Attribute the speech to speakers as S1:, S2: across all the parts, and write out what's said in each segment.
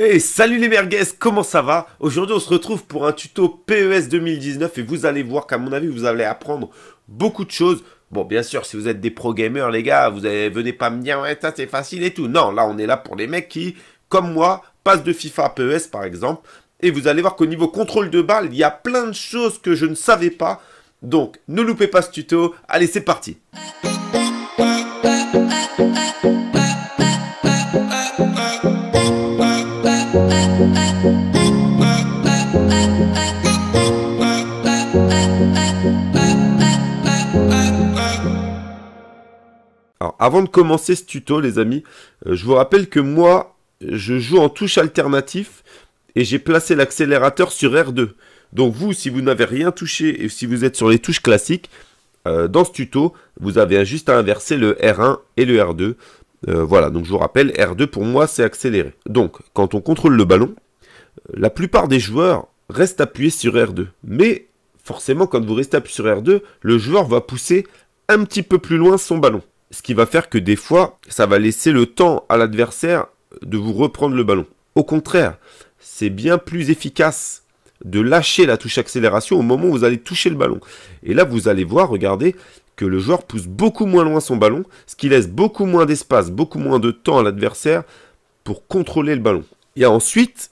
S1: Et salut les merguez, comment ça va Aujourd'hui on se retrouve pour un tuto PES 2019 et vous allez voir qu'à mon avis vous allez apprendre beaucoup de choses. Bon bien sûr si vous êtes des pro gamers les gars, vous allez, venez pas me dire ouais ça c'est facile et tout. Non, là on est là pour les mecs qui, comme moi, passent de FIFA à PES par exemple. Et vous allez voir qu'au niveau contrôle de balle, il y a plein de choses que je ne savais pas. Donc ne loupez pas ce tuto, allez c'est parti avant de commencer ce tuto, les amis, euh, je vous rappelle que moi, je joue en touche alternatif et j'ai placé l'accélérateur sur R2. Donc vous, si vous n'avez rien touché et si vous êtes sur les touches classiques, euh, dans ce tuto, vous avez juste à inverser le R1 et le R2. Euh, voilà, donc je vous rappelle, R2 pour moi c'est accéléré. Donc quand on contrôle le ballon, euh, la plupart des joueurs restent appuyés sur R2. Mais forcément quand vous restez appuyé sur R2, le joueur va pousser un petit peu plus loin son ballon. Ce qui va faire que des fois, ça va laisser le temps à l'adversaire de vous reprendre le ballon. Au contraire, c'est bien plus efficace de lâcher la touche accélération au moment où vous allez toucher le ballon. Et là, vous allez voir, regardez, que le joueur pousse beaucoup moins loin son ballon, ce qui laisse beaucoup moins d'espace, beaucoup moins de temps à l'adversaire pour contrôler le ballon. Il y a ensuite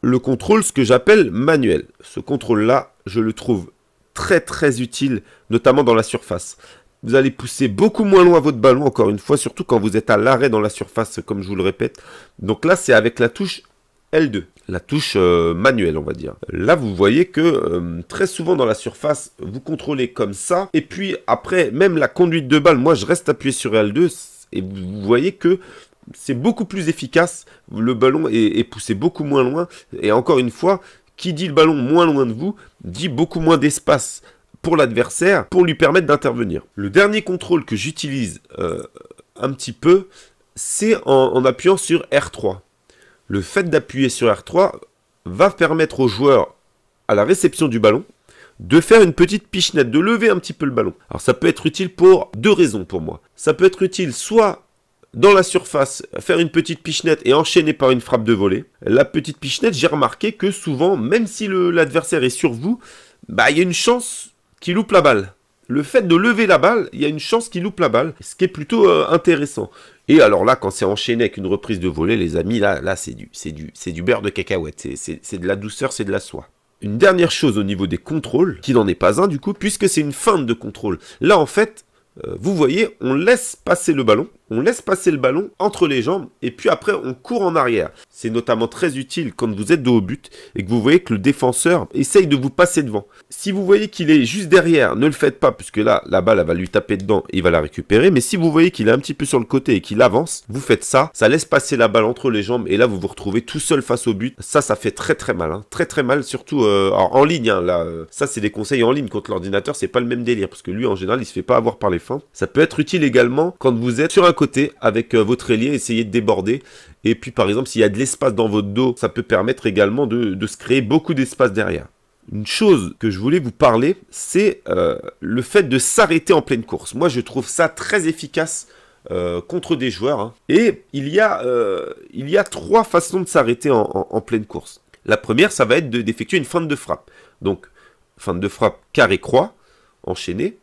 S1: le contrôle, ce que j'appelle manuel. Ce contrôle-là, je le trouve très très utile, notamment dans la surface. Vous allez pousser beaucoup moins loin votre ballon, encore une fois, surtout quand vous êtes à l'arrêt dans la surface, comme je vous le répète. Donc là, c'est avec la touche L2, la touche euh, manuelle on va dire. Là vous voyez que euh, très souvent dans la surface vous contrôlez comme ça et puis après même la conduite de balle, moi je reste appuyé sur L2 et vous voyez que c'est beaucoup plus efficace, le ballon est, poussé beaucoup moins loin et encore une fois qui dit le ballon moins loin de vous dit beaucoup moins d'espace pour l'adversaire pour lui permettre d'intervenir. Le dernier contrôle que j'utilise euh, un petit peu, c'est en, appuyant sur R3 le fait d'appuyer sur R3 va permettre au joueur, à la réception du ballon, de faire une petite pichenette, de lever un petit peu le ballon. Alors ça peut être utile pour deux raisons pour moi. Ça peut être utile soit dans la surface, faire une petite pichenette et enchaîner par une frappe de volée. La petite pichenette, j'ai remarqué que souvent, même si l'adversaire est sur vous, bah il y a une chance qu'il loupe la balle le fait de lever la balle, il y a une chance qu'il loupe la balle, ce qui est plutôt euh, intéressant. Et alors là, quand c'est enchaîné avec une reprise de volée, les amis, là, là c'est du, c'est du, du beurre de cacahuète, c'est de la douceur, c'est de la soie. Une dernière chose au niveau des contrôles, qui n'en est pas un du coup, puisque c'est une feinte de contrôle. Là, en fait, euh, vous voyez, on laisse passer le ballon, on laisse passer le ballon entre les jambes et puis après on court en arrière. C'est notamment très utile quand vous êtes de haut but et que vous voyez que le défenseur essaye de vous passer devant. Si vous voyez qu'il est juste derrière, ne le faites pas puisque là la balle elle va lui taper dedans et il va la récupérer. Mais si vous voyez qu'il est un petit peu sur le côté et qu'il avance, vous faites ça, ça laisse passer la balle entre les jambes et là vous vous retrouvez tout seul face au but. Ça, ça fait très très mal, hein. très très mal surtout euh, en ligne. Hein, là, euh. ça c'est des conseils en ligne contre l'ordinateur, c'est pas le même délire parce que lui en général il se fait pas avoir par les fins. Ça peut être utile également quand vous êtes sur un côté avec euh, votre ailier, essayez de déborder. Et puis par exemple, s'il y a de l'espace dans votre dos, ça peut permettre également de, se créer beaucoup d'espace derrière. Une chose que je voulais vous parler, c'est euh, le fait de s'arrêter en pleine course. Moi, je trouve ça très efficace euh, contre des joueurs. Hein. Et il y, a, il y a trois façons de s'arrêter en, pleine course. La première, ça va être d'effectuer une fin de frappe. Donc, fin de frappe carré-croix, enchaîné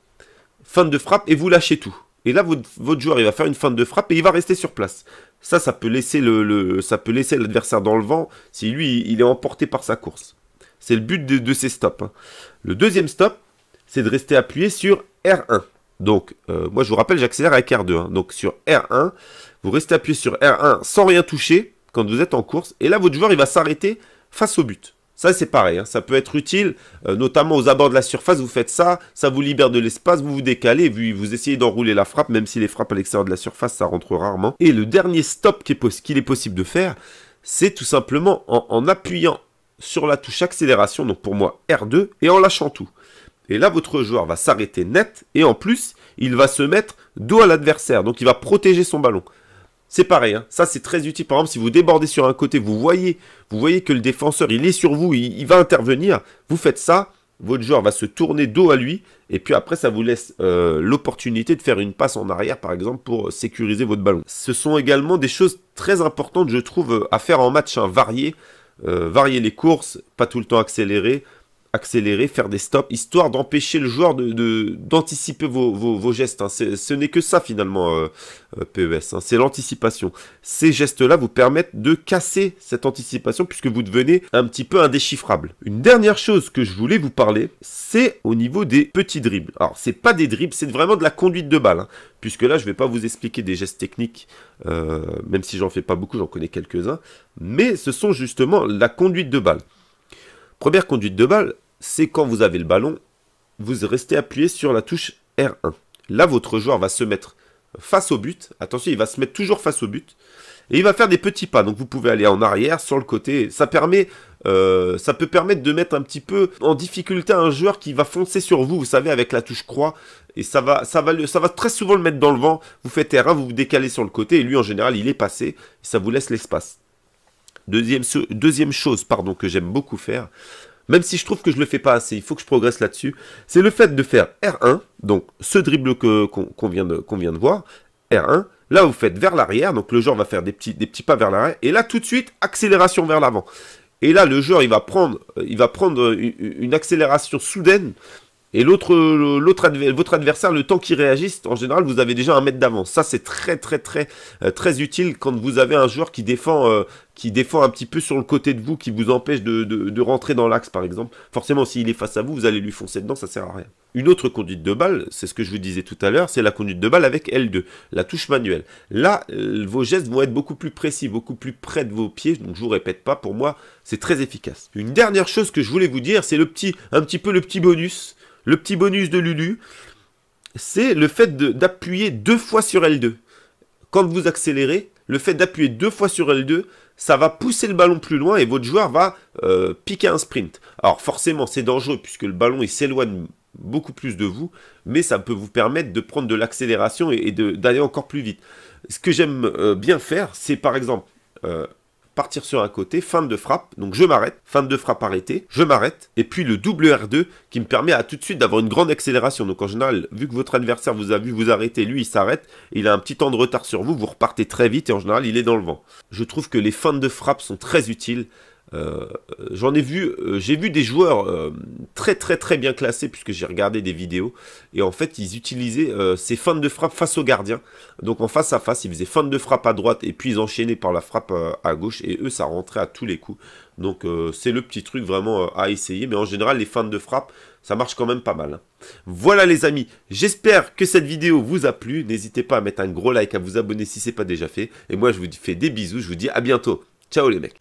S1: fin de frappe et vous lâchez tout. Et là, votre, joueur, il va faire une feinte de frappe et il va rester sur place. Ça, ça peut laisser le, ça peut laisser l'adversaire dans le vent si lui, il est emporté par sa course. C'est le but de, ces stops. Hein. Le deuxième stop, c'est de rester appuyé sur R1. Donc, euh, moi, je vous rappelle, j'accélère avec R2. Hein. Donc, sur R1, vous restez appuyé sur R1 sans rien toucher quand vous êtes en course. Et là, votre joueur, il va s'arrêter face au but. Ça, c'est pareil, hein. ça peut être utile, euh, notamment aux abords de la surface, vous faites ça, ça vous libère de l'espace, vous vous décalez, vous, vous essayez d'enrouler la frappe, même si les frappes à l'extérieur de la surface, ça rentre rarement. Et le dernier stop qu'il est, possible de faire, c'est tout simplement en, en appuyant sur la touche accélération, donc pour moi R2, et en lâchant tout. Et là, votre joueur va s'arrêter net, et en plus, il va se mettre dos à l'adversaire, donc il va protéger son ballon. C'est pareil, hein. ça c'est très utile. Par exemple, si vous débordez sur un côté, vous voyez, vous voyez que le défenseur, il est sur vous, il, va intervenir, vous faites ça, votre joueur va se tourner dos à lui, et puis après ça vous laisse euh, l'opportunité de faire une passe en arrière par exemple pour euh, sécuriser votre ballon. Ce sont également des choses très importantes je trouve euh, à faire en match, hein, varier, varier les courses, pas tout le temps accélérer, accélérer, faire des stops, histoire d'empêcher le joueur de d'anticiper vos, gestes. Hein. Ce n'est que ça finalement, euh, euh, PES, hein. c'est l'anticipation. Ces gestes-là vous permettent de casser cette anticipation puisque vous devenez un petit peu indéchiffrable. Une dernière chose que je voulais vous parler, c'est au niveau des petits dribbles. Alors c'est pas des dribbles, c'est vraiment de la conduite de balle. Hein. Puisque là, je ne vais pas vous expliquer des gestes techniques, euh, même si j'en fais pas beaucoup, j'en connais quelques-uns. Mais ce sont justement la conduite de balle. Première conduite de balle, c'est quand vous avez le ballon, vous restez appuyé sur la touche R1. Là, votre joueur va se mettre face au but. Attention, il va se mettre toujours face au but. Et il va faire des petits pas. Donc vous pouvez aller en arrière, sur le côté. Ça permet, euh, ça peut permettre de mettre un petit peu en difficulté un joueur qui va foncer sur vous. Vous savez avec la touche croix. Et ça va, ça va, ça va très souvent le mettre dans le vent. Vous faites R1, vous vous décalez sur le côté. Et lui en général, il est passé. ça vous laisse l'espace. Deuxième, deuxième chose pardon, que j'aime beaucoup faire, même si je trouve que je ne le fais pas assez, il faut que je progresse là-dessus, c'est le fait de faire R1, donc ce dribble qu'on vient, de voir, R1, là vous faites vers l'arrière, donc le joueur va faire des petits, des petits pas vers l'arrière, et là tout de suite, accélération vers l'avant. Et là, le joueur, il va prendre, il va prendre une accélération soudaine et l'autre, l'autre votre adversaire, le temps qu'il réagisse, en général, vous avez déjà un mètre d'avance. Ça, c'est très, très, très, euh, très utile quand vous avez un joueur qui défend, euh, qui défend un petit peu sur le côté de vous, qui vous empêche de, de rentrer dans l'axe, par exemple. Forcément, s'il est face à vous, vous allez lui foncer dedans, ça sert à rien. Une autre conduite de balle, c'est ce que je vous disais tout à l'heure, c'est la conduite de balle avec L2, la touche manuelle. Là, euh, vos gestes vont être beaucoup plus précis, beaucoup plus près de vos pieds, donc je vous répète pas, pour moi, c'est très efficace. Une dernière chose que je voulais vous dire, c'est le petit, un petit peu le petit bonus le petit bonus de Lulu, c'est le fait d'appuyer deux fois sur L2. Quand vous accélérez, le fait d'appuyer deux fois sur L2, ça va pousser le ballon plus loin et votre joueur va euh, piquer un sprint. Alors forcément, c'est dangereux puisque le ballon s'éloigne beaucoup plus de vous, mais ça peut vous permettre de prendre de l'accélération et, d'aller encore plus vite. Ce que j'aime euh, bien faire, c'est par exemple euh, partir sur un côté, fin de frappe, donc je m'arrête, fin de frappe arrêtée, je m'arrête, et puis le double R2 qui me permet à tout de suite d'avoir une grande accélération. Donc en général, vu que votre adversaire vous a vu vous arrêter, lui il s'arrête, il a un petit temps de retard sur vous, vous repartez très vite et en général il est dans le vent. Je trouve que les fins de frappe sont très utiles euh, j'en ai vu, euh, j'ai vu des joueurs euh, très très très bien classés puisque j'ai regardé des vidéos et en fait ils utilisaient ces fentes de frappe face au gardien. Donc en face à face, ils faisaient fin de frappe à droite et puis ils enchaînaient par la frappe à gauche et eux ça rentrait à tous les coups. Donc c'est le petit truc vraiment à essayer, mais en général les fentes de frappe ça marche quand même pas mal. Hein. Voilà les amis, j'espère que cette vidéo vous a plu. N'hésitez pas à mettre un gros like, à vous abonner si c'est pas déjà fait. Et moi je vous fais des bisous, je vous dis à bientôt. Ciao les mecs.